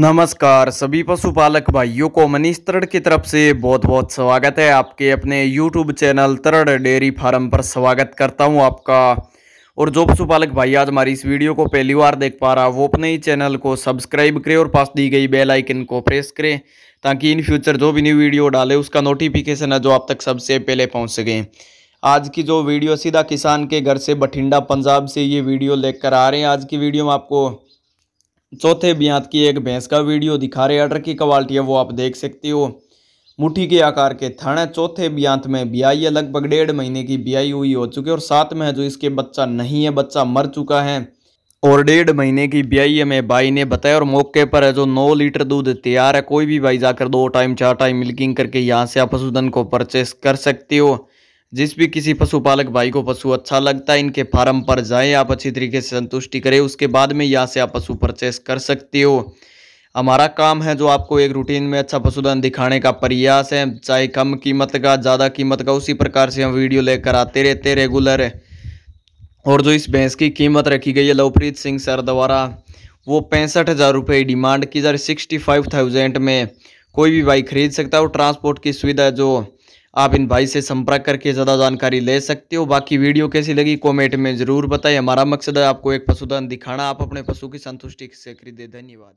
नमस्कार सभी पशुपालक भाइयों को मनीष तरड़ की तरफ से बहुत बहुत स्वागत है आपके अपने YouTube channel Tarad dairy farm पर स्वागत करता हूं आपका और जो पशुपालक भाई आज हमारी इस वीडियो को पहली बार देख पा रहा वो अपने ही चैनल को सब्सक्राइब करें और पास दी गई बेल आइकन को प्रेस करें ताकि इन फ्यूचर जो भी न्यू वीडियो डाले उसका नोटिफिकेशन है जो आप तक सबसे पहले पहुँच सकें आज की जो वीडियो सीधा किसान के घर से बठिंडा पंजाब से ये वीडियो लेकर आ रहे हैं आज की वीडियो में आपको चौथे ब्यांत की एक भैंस का वीडियो दिखा रहे अर्डर की क्वालिटी है वो आप देख सकते हो मुट्ठी के आकार के थण है चौथे ब्यांत में ब्याई है लगभग डेढ़ महीने की ब्याई हुई हो चुकी है और साथ में है जो इसके बच्चा नहीं है बच्चा मर चुका है और डेढ़ महीने की ब्याई हमें भाई ने बताया और मौके पर है जो नौ लीटर दूध तैयार है कोई भी भाई जाकर दो टाइम चार टाइम मिल्किंग करके यहाँ से आप पशुधन को परचेस कर सकते हो जिस भी किसी पशुपालक भाई को पशु अच्छा लगता है इनके फार्म पर जाएं आप अच्छी तरीके से संतुष्टि करें उसके बाद में यहाँ से आप पशु परचेस कर सकते हो हमारा काम है जो आपको एक रूटीन में अच्छा पशुधन दिखाने का प्रयास है चाहे कम कीमत का ज़्यादा कीमत का उसी प्रकार से हम वीडियो लेकर आते रहते रेगुलर और जो इस भैंस की कीमत रखी गई है लवप्रीत सिंह सर द्वारा वो पैंसठ हज़ार रुपये डिमांड की जा रही सिक्सटी फाइव थाउजेंड में कोई भी बाइक खरीद सकता है और ट्रांसपोर्ट की सुविधा जो आप इन भाई से संपर्क करके ज़्यादा जानकारी ले सकते हो बाकी वीडियो कैसी लगी कॉमेंट में ज़रूर बताएं हमारा मकसद है आपको एक पशुधन दिखाना आप अपने पशु की संतुष्टि से खरीदे धन्यवाद